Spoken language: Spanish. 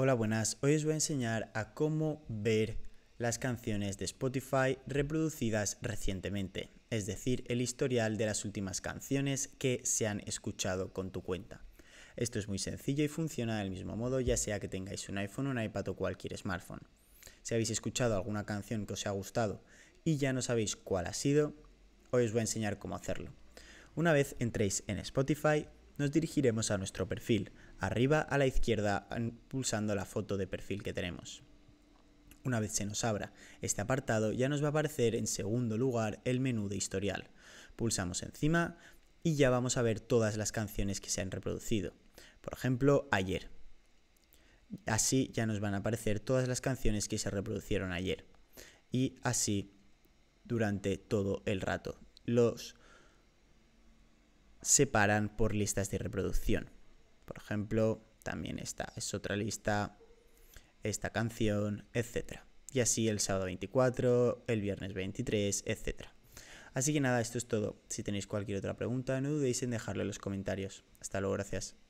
Hola, buenas. Hoy os voy a enseñar a cómo ver las canciones de Spotify reproducidas recientemente, es decir, el historial de las últimas canciones que se han escuchado con tu cuenta. Esto es muy sencillo y funciona del mismo modo ya sea que tengáis un iPhone, un iPad o cualquier smartphone. Si habéis escuchado alguna canción que os ha gustado y ya no sabéis cuál ha sido, hoy os voy a enseñar cómo hacerlo. Una vez entréis en Spotify, nos dirigiremos a nuestro perfil, arriba a la izquierda pulsando la foto de perfil que tenemos. Una vez se nos abra este apartado ya nos va a aparecer en segundo lugar el menú de historial. Pulsamos encima y ya vamos a ver todas las canciones que se han reproducido. Por ejemplo, ayer. Así ya nos van a aparecer todas las canciones que se reproducieron ayer. Y así durante todo el rato. Los separan por listas de reproducción. Por ejemplo, también esta es otra lista, esta canción, etc. Y así el sábado 24, el viernes 23, etc. Así que nada, esto es todo. Si tenéis cualquier otra pregunta, no dudéis en dejarlo en los comentarios. Hasta luego, gracias.